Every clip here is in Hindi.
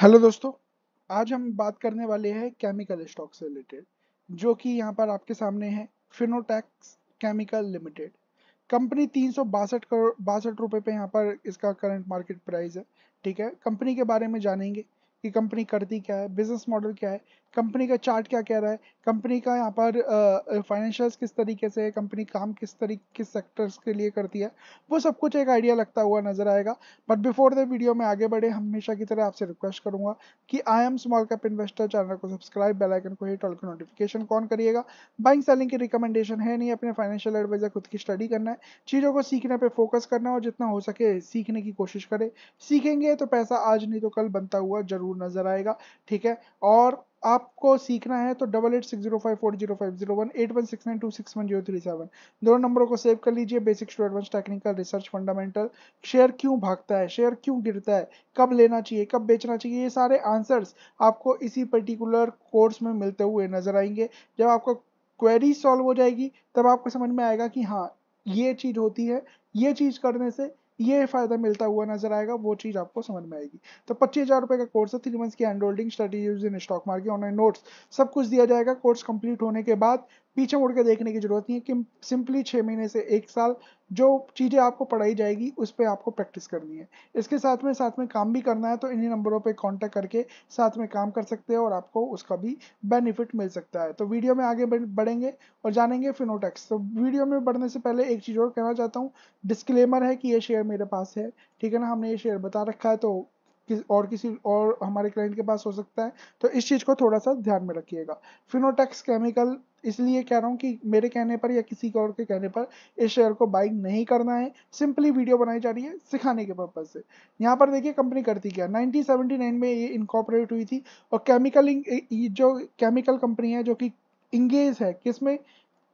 हेलो दोस्तों आज हम बात करने वाले हैं केमिकल स्टॉक से रिलेटेड जो कि यहाँ पर आपके सामने है फिनोटैक्स केमिकल लिमिटेड कंपनी तीन सौ बासठ करोड़ बासठ रुपये पे यहाँ पर इसका करंट मार्केट प्राइस है ठीक है कंपनी के बारे में जानेंगे कि कंपनी करती क्या है बिजनेस मॉडल क्या है कंपनी का चार्ट क्या कह रहा है कंपनी का यहाँ पर फाइनेंशियल्स किस तरीके से कंपनी काम किस तरीके किस सेक्टर्स के लिए करती है वो सब कुछ एक आइडिया लगता हुआ नजर आएगा बट बिफोर द वीडियो में आगे बढ़े हमेशा की तरह आपसे रिक्वेस्ट करूंगा कि I am small cap investor channel को सब्सक्राइब बेलाइकन को हिट ऑल का नोटिफिकेशन कौन करिएगा बाइंग सेलिंग की रिकमेंडेशन है नहीं अपने फाइनेंशियल एडवाइजर खुद की स्टडी करना है चीज़ों को सीखने पर फोकस करना है और जितना हो सके सीखने की कोशिश करें सीखेंगे तो पैसा आज नहीं तो कल बनता हुआ जरूर जरूर नजर आएगा ठीक है और आपको सीखना है तो double eight six zero five four zero five zero one eight one six nine two six one zero three seven दोनों नंबरों को सेव कर लीजिए basic to advance technical research fundamental share क्यों भागता है शेयर क्यों गिरता है कब लेना चाहिए कब बेचना चाहिए ये सारे आंसर्स आपको इसी पर्टिकुलर कोर्स में मिलते हुए नजर आएंगे जब आपका क्वेरी सॉल्व हो जाएगी तब आपको समझ में आएगा कि हाँ ये चीज़ होती है ये चीज़ करने से ये फायदा मिलता हुआ नजर आएगा वो चीज़ आपको समझ में आएगी तो पच्चीस हज़ार रुपए का कोर्स है थ्री मंथ्स की and holding studies in stock market online notes सब कुछ दिया जाएगा कोर्स कंप्लीट होने के बाद पीछे मुड़ के देखने की जरूरत नहीं है कि सिंपली छः महीने से एक साल जो चीज़ें आपको पढ़ाई जाएगी उस पर आपको प्रैक्टिस करनी है इसके साथ में साथ में काम भी करना है तो इन्हीं नंबरों पर कॉन्टैक्ट करके साथ में काम कर सकते हैं और आपको उसका भी बेनिफिट मिल सकता है तो वीडियो में आगे बढ़ेंगे और जानेंगे फिनोटेक्स तो वीडियो में बढ़ने से पहले एक चीज़ और कहना चाहता हूँ डिस्क्लेमर है कि ये शेयर मेरे पास है ठीक है ना हमने ये शेयर बता रखा है तो किस और किसी और हमारे क्लाइंट के पास हो सकता है तो इस चीज़ को थोड़ा सा ध्यान में रखिएगा फिनोटेक्स केमिकल इसलिए कह रहा हूँ कि मेरे कहने पर या किसी और के कहने पर इस शेयर को बाइंग नहीं करना है सिंपली वीडियो बनाई जा रही है सिखाने के पर्पज से यहाँ पर देखिए कंपनी करती क्या 1979 में ये इनकॉपरेट हुई थी और केमिकल जो केमिकल कंपनी है जो कि इंगेज है किसमें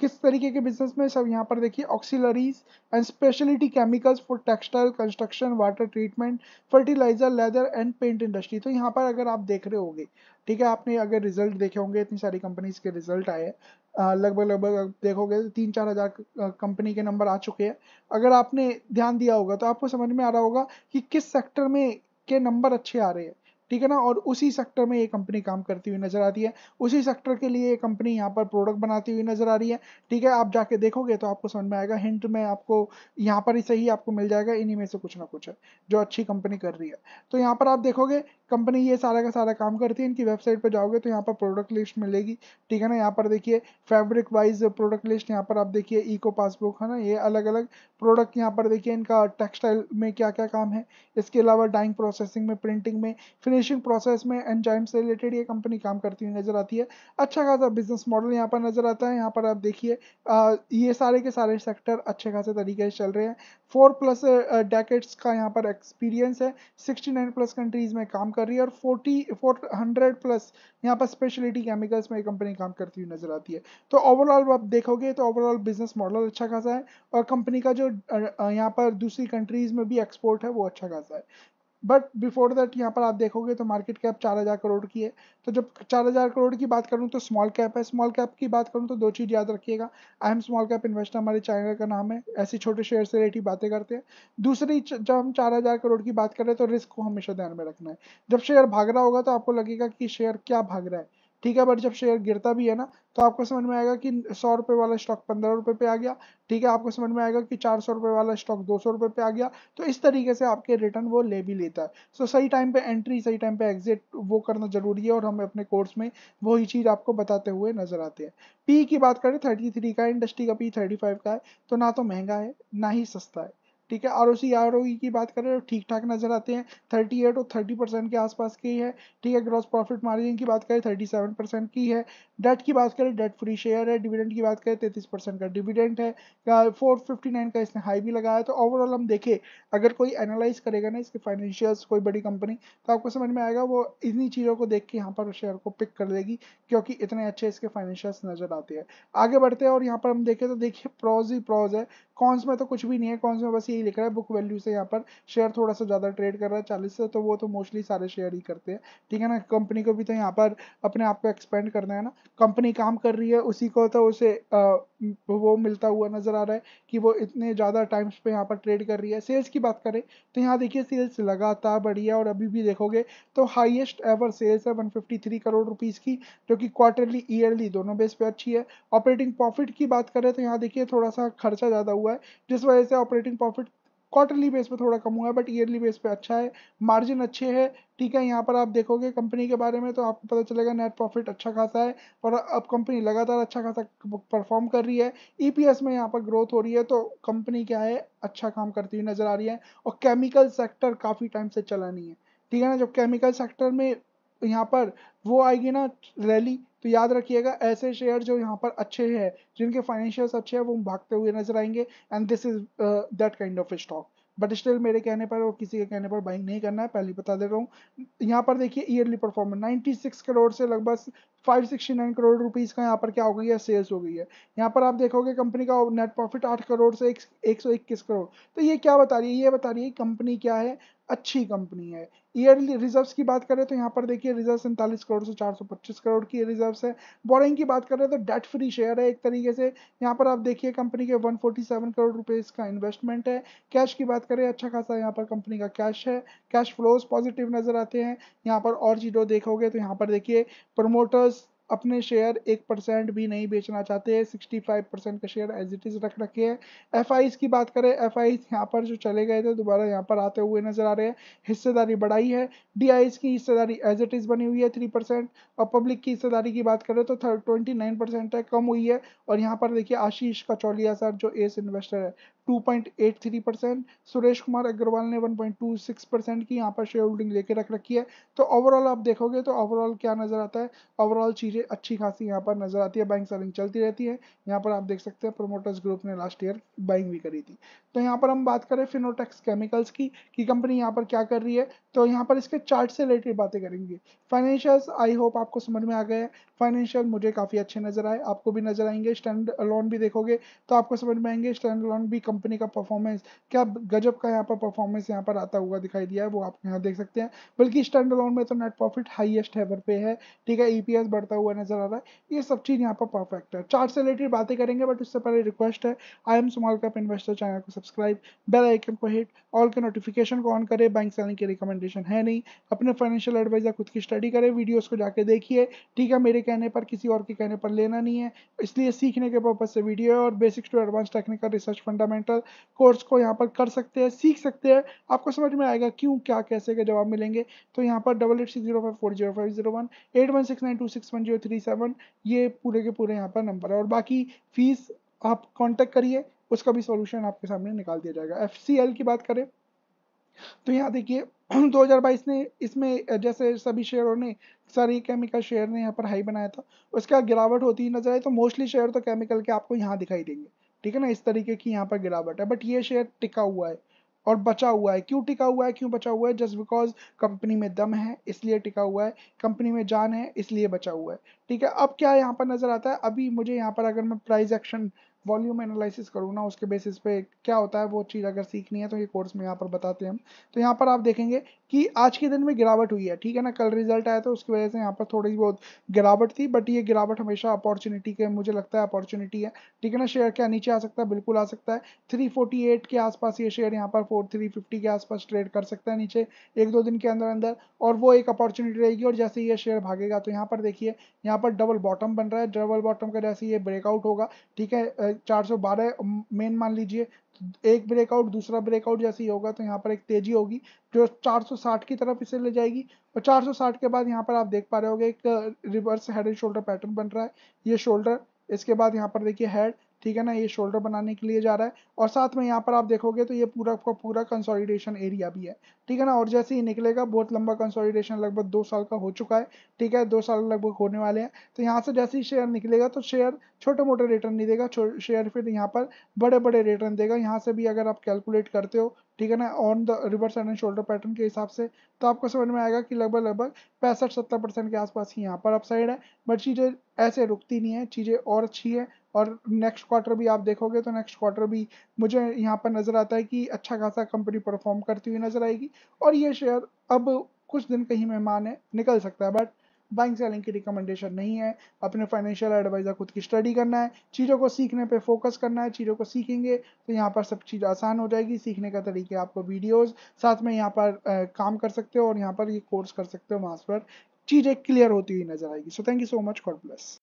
किस तरीके के बिजनेस में सब यहाँ पर देखिए auxiliaries and speciality chemicals for textile construction water treatment fertiliser leather and paint industry तो यहाँ पर अगर आप देख रहे होगे ठीक है आपने अगर रिजल्ट देखे होंगे इतनी सारी कंपनीज के रिजल्ट आए हैं लगभग लगभग देखोगे तीन चार हज़ार कंपनी के नंबर आ चुके हैं अगर आपने ध्यान दिया होगा तो आपको समझ में आ रहा होगा कि किस सेक्टर में के नंबर अच्छे आ रहे हैं ठीक है ना और उसी सेक्टर में ये कंपनी काम करती हुई नजर आती है उसी सेक्टर के लिए ये कंपनी यहाँ पर प्रोडक्ट बनाती हुई नजर आ रही है ठीक है आप जाके देखोगे तो आपको समझ में आएगा हिंट में आपको यहाँ पर ही सही आपको मिल जाएगा इन्हीं में से कुछ ना कुछ है जो अच्छी कंपनी कर रही है तो यहाँ पर आप देखोगे कंपनी ये सारा का सारा काम करती है इनकी वेबसाइट पर जाओगे तो यहाँ पर प्रोडक्ट लिस्ट मिलेगी ठीक है ना यहाँ पर देखिए फैब्रिक वाइज प्रोडक्ट लिस्ट यहाँ पर आप देखिए ईको पासबुक है ना ये अलग अलग प्रोडक्ट यहाँ पर देखिए इनका टेक्सटाइल में क्या क्या काम है इसके अलावा डाइंग प्रोसेसिंग में प्रिंटिंग में फिनिशिंग प्रोसेस में एंजाइम से रिलेटेड ये कंपनी काम करती हुई नज़र आती है अच्छा खासा बिजनेस मॉडल यहाँ पर नज़र आता है यहाँ पर आप देखिए ये सारे के सारे सेक्टर अच्छे खासे तरीके से चल रहे हैं फोर प्लस डेकेट्स का यहाँ पर एक्सपीरियंस है सिक्सटी नाइन प्लस कंट्रीज़ में काम फोर्टी 40 400 प्लस यहाँ पर स्पेशलिटी केमिकल्स में कंपनी काम करती हुई नजर आती है तो ओवरऑल आप देखोगे तो ओवरऑल बिजनेस मॉडल अच्छा खासा है और कंपनी का जो यहाँ पर दूसरी कंट्रीज में भी एक्सपोर्ट है वो अच्छा खासा है बट बिफोर दैट यहाँ पर आप देखोगे तो मार्केट कैप चार हज़ार करोड़ की है तो जब चार हज़ार करोड़ की बात करूँ तो स्मॉल कैप है स्मॉल कैप की बात करूँ तो दो चीज़ याद रखिएगा I am small cap investor हमारे चैनल का नाम है ऐसे छोटे शेयर से रिलेटेड बातें करते हैं दूसरी जब हम चार हज़ार करोड़ की बात कर रहे हैं तो रिस्क को हमेशा ध्यान में रखना है जब शेयर भाग रहा होगा तो आपको लगेगा कि शेयर क्या भाग रहा है ठीक है बट जब शेयर गिरता भी है ना तो आपको समझ में आएगा कि सौ रुपये वाला स्टॉक पंद्रह रुपये पे आ गया ठीक है आपको समझ में आएगा कि चार सौ रुपये वाला स्टॉक दो सौ रुपये पे आ गया तो इस तरीके से आपके रिटर्न वो ले भी लेता है सो so, सही टाइम पे एंट्री सही टाइम पे एग्जिट वो करना जरूरी है और हम अपने कोर्स में वही चीज़ आपको बताते हुए नजर आते हैं पी की बात करें थर्टी थ्री का इंडस्ट्री का पी थर्टी फाइव का है तो ना तो महंगा है ना ही सस्ता है ठीक है R O C R O ई की बात करें तो ठीक ठाक नजर आते हैं थर्टी एट और थर्टी परसेंट के आसपास की है ठीक है ग्रॉस प्रॉफिट मार्जिन की बात करें थर्टी सेवन परसेंट की है डेट की बात करें डेट फ्री शेयर है डिविडेंड की बात करें तैतीस परसेंट का डिविडेंड है फोर फिफ्टी नाइन का इसने हाई भी लगाया तो ओवरऑल हम देखें अगर कोई एनालाइज करेगा ना इसके फाइनेंशियल्स कोई बड़ी कंपनी तो आपको समझ में आएगा वो इन्हीं चीज़ों को देख के यहाँ पर शेयर को पिक कर लेगी क्योंकि इतने अच्छे इसके फाइनेंशियल्स नजर आते हैं आगे बढ़ते हैं और यहाँ पर हम देखें तो देखिए प्रॉज ही प्रॉज है कॉन्स में तो कुछ भी नहीं है कॉन्स में बस यही लिख रहा है बुक वैल्यू से यहाँ पर शेयर थोड़ा सा ज़्यादा ट्रेड कर रहा है चालीस से तो वो तो मोस्टली सारे शेयर ही करते हैं ठीक है ना कंपनी को भी तो यहाँ पर अपने आप को एक्सपेंड करना है ना कंपनी काम कर रही है उसी को तो उसे आ, वो मिलता हुआ नज़र आ रहा है कि वो इतने ज़्यादा टाइम्स पे यहाँ पर ट्रेड कर रही है सेल्स की बात करें तो यहाँ देखिए सेल्स लगातार बढ़ी है और अभी भी देखोगे तो हाइएस्ट एवर सेल्स है वन करोड़ रुपीज़ की जो कि क्वार्टरली ईयरली दोनों बेस पे अच्छी है ऑपरेटिंग प्रॉफिट की बात करें तो यहाँ देखिए थोड़ा सा खर्चा ज़्यादा हुआ हुआ है जिस वजह से ऑपरेटिंग प्रॉफिट क्वार्टरली बेस पे थोड़ा कम हुआ है बट ईयरली बेस पे अच्छा है मार्जिन अच्छे हैं ठीक है यहाँ पर आप देखोगे कंपनी के बारे में तो आपको पता चलेगा नेट प्रॉफिट अच्छा खासा है और अब कंपनी लगातार अच्छा खासा परफॉर्म कर रही है ईपीएस e में यहाँ पर ग्रोथ हो रही है तो कंपनी क्या है अच्छा काम करती हुई नज़र आ रही है और केमिकल सेक्टर काफ़ी टाइम से चला नहीं है ठीक है ना जब केमिकल सेक्टर में यहाँ पर वो आएगी ना रैली तो याद रखिएगा ऐसे शेयर जो यहाँ पर अच्छे हैं जिनके फाइनेंशियल्स अच्छे हैं वो भागते हुए नजर आएंगे and this is that kind of stock but still मेरे कहने पर और किसी के कहने पर बाइंग नहीं करना है पहले बता दे रहा हूँ यहाँ पर देखिए ईयरली परफॉर्मेंस 96 करोड़ से लगभग 569 करोड़ रुपीज़ का यहाँ पर क्या हो गई है सेल्स हो गई है यहाँ पर आप देखोगे कंपनी का नेट प्रॉफिट 8 करोड़ से एक, 121 करोड़ तो ये क्या बता रही है ये बता रही है कंपनी क्या है अच्छी कंपनी है ईयरली रिजर्व्स की बात करें तो यहाँ पर देखिए रिजर्व सैंतालीस करोड़ से चार सौ पच्चीस करोड़ की रिजर्व है बोरिंग की बात करें तो डेट फ्री शेयर है एक तरीके से यहाँ पर आप देखिए कंपनी के वन फोर्टी सेवन करोड़ रुपए इसका इन्वेस्टमेंट है कैश की बात करें अच्छा खासा यहाँ पर कंपनी का कैश है कैश फ्लोज पॉजिटिव नज़र आते हैं यहाँ पर और चीज़ों देखोगे तो यहाँ पर देखिए प्रमोटर्स अपने शेयर एक परसेंट भी नहीं बेचना चाहते हैं सिक्सटी फाइव परसेंट का शेयर एज इट इज़ रख रखे हैं एफ की बात करें एफ आई यहाँ पर जो चले गए थे दोबारा यहाँ पर आते हुए नजर आ रहे हैं हिस्सेदारी बढ़ाई है डी की हिस्सेदारी एज इट इज़ बनी हुई है थ्री परसेंट और पब्लिक की हिस्सेदारी की बात करें तो ट्वेंटी नाइन परसेंट है कम हुई है और यहाँ पर देखिए आशीष का चौलिया सर जो एस इन्वेस्टर है 2.83 परसेंट सुरेश कुमार अग्रवाल ने 1.26 परसेंट की यहाँ पर शेयर होल्डिंग लेके रख रखी है तो ओवरऑल आप देखोगे तो ओवरऑल क्या नज़र आता है ओवरऑल चीज़ें अच्छी खासी यहाँ पर नज़र आती है बैंक सेलिंग चलती रहती है यहाँ पर आप देख सकते हैं प्रोमोटर्स ग्रुप ने लास्ट ईयर बाइंग भी करी थी तो यहाँ पर हम बात करें फिनोटेक्स केमिकल्स की कि कंपनी यहाँ पर क्या कर रही है तो यहाँ पर इसके चार्ट से रिलेटेड बातें करेंगे फाइनेंशियल्स आई होप आपको समझ में आ गए फाइनेंशियल मुझे काफ़ी अच्छे नज़र आए आपको भी नज़र आएंगे स्टैंड लोन भी देखोगे तो आपको समझ में आएंगे स्टैंड लोन भी कंपनी कंपनी का परफॉर्मेंस क्या गजब का यहाँ पर परफॉर्मेंस यहाँ पर आता हुआ दिखाई दिया है वो आप यहाँ देख सकते हैं बल्कि स्टैंड अलोन में तो नेट प्रॉफिट हाइएस्ट हैवर पे है ठीक है ईपीएस बढ़ता हुआ नजर आ रहा है ये सब चीज़ यहाँ पर परफेक्ट है चार्ट से रिलेटेड बातें करेंगे बट उससे पहले रिक्वेस्ट है I am small cap investor channel को सब्सक्राइब बेल आइकन को हिट ऑल के नोटिफिकेशन को ऑन करें बैंक सेलिंग की रिकमेंडेशन है नहीं अपने फाइनेंशियल एडवाइजर खुद की स्टडी करें वीडियोस को जाके देखिए ठीक है मेरे कहने पर किसी और के कहने पर लेना नहीं है इसलिए सीखने के पर्पज से वीडियो है और basics to advance technical research fundamental instructor course को यहाँ पर कर सकते हैं सीख सकते हैं आपको समझ में आएगा क्यों क्या कैसे के जवाब मिलेंगे तो यहाँ पर double eight six zero five four zero five zero one eight one six nine two six one zero three seven ये पूरे के पूरे यहाँ पर नंबर है और बाकी फीस आप कॉन्टेक्ट करिए उसका भी सोल्यूशन आपके सामने निकाल दिया जाएगा एफ की बात करें तो यहाँ देखिए 2022 ने इसमें जैसे सभी शेयरों ने सारी केमिकल शेयर ने यहाँ पर हाई बनाया था उसका गिरावट होती नजर आई तो मोस्टली शेयर तो केमिकल के आपको यहाँ दिखाई देंगे ठीक है ना इस तरीके की यहाँ पर गिरावट है बट ये शेयर टिका हुआ है और बचा हुआ है क्यों टिका हुआ है क्यों बचा हुआ है जस्ट बिकॉज कंपनी में दम है इसलिए टिका हुआ है कंपनी में जान है इसलिए बचा हुआ है ठीक है अब क्या यहाँ पर नजर आता है अभी मुझे यहाँ पर अगर मैं प्राइस एक्शन वॉल्यूम एनालिसिस करूँ ना उसके बेसिस पे क्या होता है वो चीज़ अगर सीखनी है तो ये कोर्स में यहाँ पर बताते हैं हम तो यहाँ पर आप देखेंगे कि आज के दिन में गिरावट हुई है ठीक है ना कल रिजल्ट आया तो उसकी वजह से यहाँ पर थोड़ी बहुत गिरावट थी बट ये गिरावट हमेशा अपॉर्चुनिटी के मुझे लगता है अपॉर्चुनिटी है ठीक है ना शेयर क्या नीचे आ सकता है बिल्कुल आ सकता है थ्री के आसपास ये शेयर यहाँ पर फोर थ्री फिफ्टी के आसपास ट्रेड कर सकता है नीचे एक दो दिन के अंदर अंदर और वो एक अपॉर्चुनिटी रहेगी और जैसे ये शेयर भागेगा तो यहाँ पर देखिए यहाँ पर डबल बॉटम बन रहा है डबल बॉटम का जैसे ये ब्रेकआउट होगा ठीक है चार सौ बारह मेन मान लीजिए एक ब्रेकआउट दूसरा ब्रेकआउट जैसे ही होगा तो यहाँ पर एक तेजी होगी जो 460 की तरफ इसे ले जाएगी और 460 के बाद यहाँ पर आप देख पा रहे होगे एक reverse head and shoulder pattern बन रहा है ये शोल्डर इसके बाद यहाँ पर देखिए हेड ठीक है ना ये शोल्डर बनाने के लिए जा रहा है और साथ में यहाँ पर आप देखोगे तो ये पूरा का पूरा कंसोलिडेशन एरिया भी है ठीक है ना और जैसे ही निकलेगा बहुत लंबा कंसोलिडेशन लगभग दो साल का हो चुका है ठीक है दो साल लगभग होने वाले हैं तो यहाँ से जैसे ही शेयर निकलेगा तो शेयर छोटे मोटे रिटर्न नहीं देगा शेयर फिर यहाँ पर बड़े बड़े रिटर्न देगा यहाँ से भी अगर आप कैलकुलेट करते हो ठीक है ना on the reverse and shoulder pattern के हिसाब से तो आपको समझ में आएगा कि लगभग लगभग पैंसठ सत्तर परसेंट के आसपास ही यहाँ पर अपसाइड है बट चीज़ें ऐसे रुकती नहीं है चीज़ें और अच्छी है और नेक्स्ट क्वार्टर भी आप देखोगे तो नेक्स्ट क्वार्टर भी मुझे यहाँ पर नज़र आता है कि अच्छा खासा कंपनी परफॉर्म करती हुई नज़र आएगी और ये शेयर अब कुछ दिन कहीं मेहमान है निकल सकता है बट बाइंग सेलिंग की रिकमेंडेशन नहीं है अपने फाइनेंशियल एडवाइज़र खुद की स्टडी करना है चीज़ों को सीखने पे फोकस करना है चीज़ों को सीखेंगे तो यहाँ पर सब चीज़ आसान हो जाएगी सीखने का तरीके आपको वीडियोस साथ में यहाँ पर आ, काम कर सकते हो और यहाँ पर ये कोर्स कर सकते हो वहाँ पर चीज़ें क्लियर होती हुई नजर आएगी so thank you so much God bless